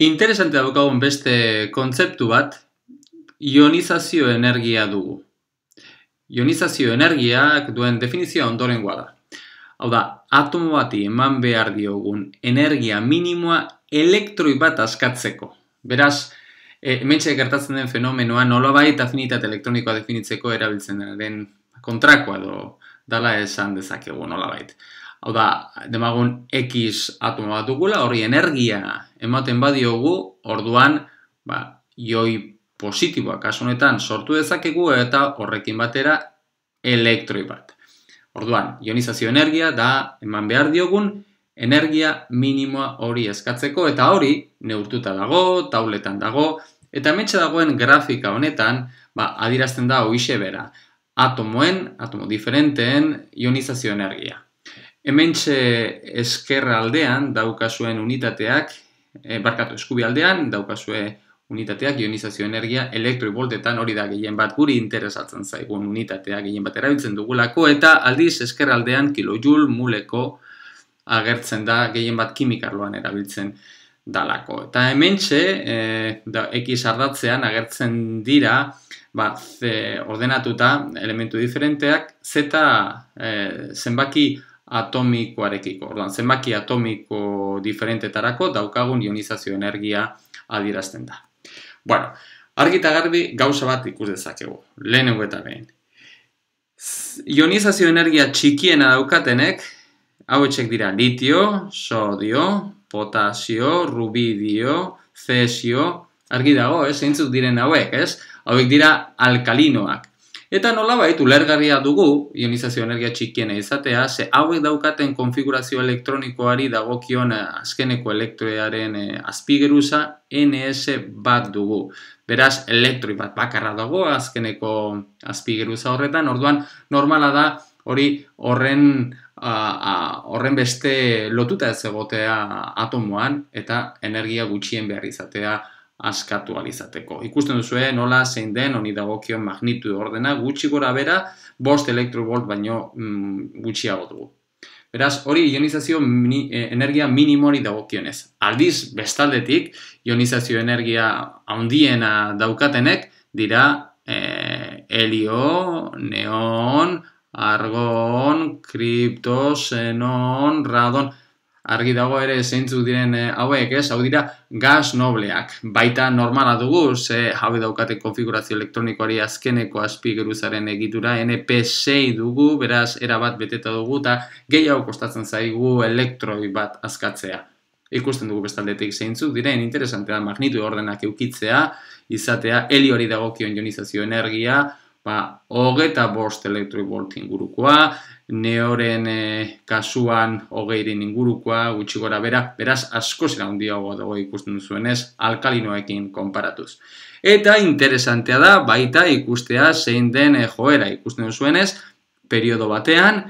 Interesante daukagun beste kontzeptu bat, ionizazio energia dugu. Ionizazio energiak duen definizioa ondoren da. Hau da, atomo bati eman behar diogun energia minimoa elektroi bat askatzeko. Beraz, e, hementxe gertatzen den fenomenoa nolabait afinitate elektronikoa definitzeko erabiltzen den kontrakoa dala esan dezakegu nolabait. Hau da, demagun x atomo bat dugula, hori energia ematen badiogu, orduan, ba, joi positiboa kasu honetan sortu dezakegu eta horrekin batera elektroi bat. Orduan, ionizazio energia da eman behar diogun energia minimoa hori eskatzeko eta hori neurtuta dago, tauletan dago eta metxe dagoen grafika honetan, ba, adirazten da hoixe bera. Atomoen, atomo diferenteen ionizazio energia. Hementxe eskerra aldean daukazuen unitateak, eh, barkatu eskubi aldean daukazue unitateak ionizazio energia elektroiboltetan hori da gehien bat guri interesatzen zaigun unitatea gehien bat erabiltzen dugulako eta aldiz eskerraldean kilojul muleko agertzen da gehien bat kimikarloan erabiltzen dalako. Eta hementxe, e, eh, da, ekiz ardatzean agertzen dira, ba, ze, ordenatuta elementu diferenteak, zeta e, zenbaki atomikoarekiko. Ordan zenbaki atomiko diferentetarako daukagun ionizazio energia adierazten da. Bueno, argi eta garbi gauza bat ikus dezakegu, lehenengo eta behin. Ionizazio energia txikiena daukatenek, hau etxek dira litio, sodio, potasio, rubidio, cesio, argi dago, eh? zeintzuk diren hauek, ez? Eh? Hauek dira alkalinoak. Eta nola baitu lergarria dugu, ionizazio energia txikiena izatea, ze hauek daukaten konfigurazio elektronikoari dagokion eh, azkeneko elektroaren eh, azpigeruza NS bat dugu. Beraz, elektroi bat bakarra dago azkeneko azpigeruza horretan, orduan normala da hori horren horren beste lotuta ez egotea atomoan eta energia gutxien behar izatea askatu alizateko. Ikusten duzue nola zein den honi dagokion magnitu ordena gutxi gora bera bost elektrovolt baino mm, gutxiago dugu. Beraz, hori ionizazio mini, e, energia minimori dagokionez. Aldiz, bestaldetik, ionizazio energia handiena daukatenek dira eh, helio, neon, argon, kripto, xenon, radon, argi dago ere zeintzuk diren e, hauek, ez, hau dira gas nobleak. Baita normala dugu, ze hau daukate konfigurazio elektronikoari azkeneko azpi geruzaren egitura, NP6 dugu, beraz, erabat beteta dugu, eta gehiago kostatzen zaigu elektroi bat azkatzea. Ikusten dugu bestaldetik zeintzuk diren, interesantean magnitu ordenak eukitzea, izatea heliori dagokion jonizazio energia, ba, hogeta bost elektroibolt ingurukoa, neoren e, kasuan hogeiren ingurukoa, gutxi gora bera, beraz asko handiago dago ikusten zuenez, alkalinoekin konparatuz. Eta interesantea da, baita ikustea zein den eh, joera ikusten zuenez, periodo batean,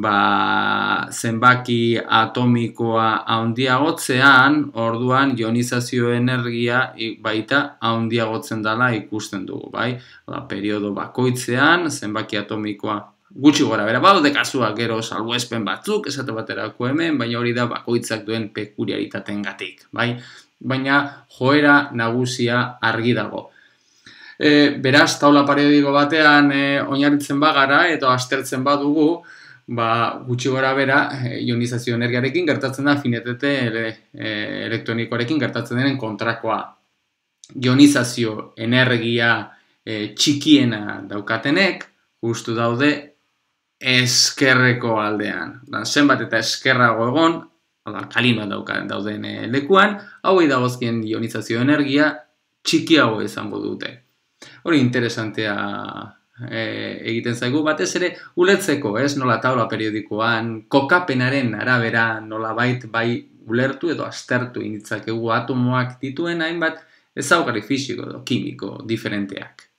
ba, zenbaki atomikoa handiagotzean, orduan ionizazio energia baita handiagotzen dala ikusten dugu, bai? Ba, periodo bakoitzean zenbaki atomikoa gutxi gora bera badu kasua, gero salbuespen batzuk esate baterako hemen, baina hori da bakoitzak duen pekuriaritatengatik, bai? Baina joera nagusia argi dago e, beraz, taula periodiko batean e, oinarritzen ba gara eta aztertzen badugu, ba, gutxi gora bera, e, ionizazio energiarekin gertatzen da, finetete ele, e, elektronikoarekin gertatzen denen kontrakoa. Ionizazio energia e, txikiena daukatenek, guztu daude, eskerreko aldean. Dan, zenbat eta eskerrago egon, kalima dauka dauden lekuan, hauei dagozkien ionizazio energia, txikiago izango dute hori interesantea e, egiten zaigu, batez ere uletzeko, ez, nola taula periodikoan, kokapenaren arabera nola bait, bai ulertu edo astertu initzakegu atomoak dituen hainbat ezaugarri fisiko edo kimiko diferenteak.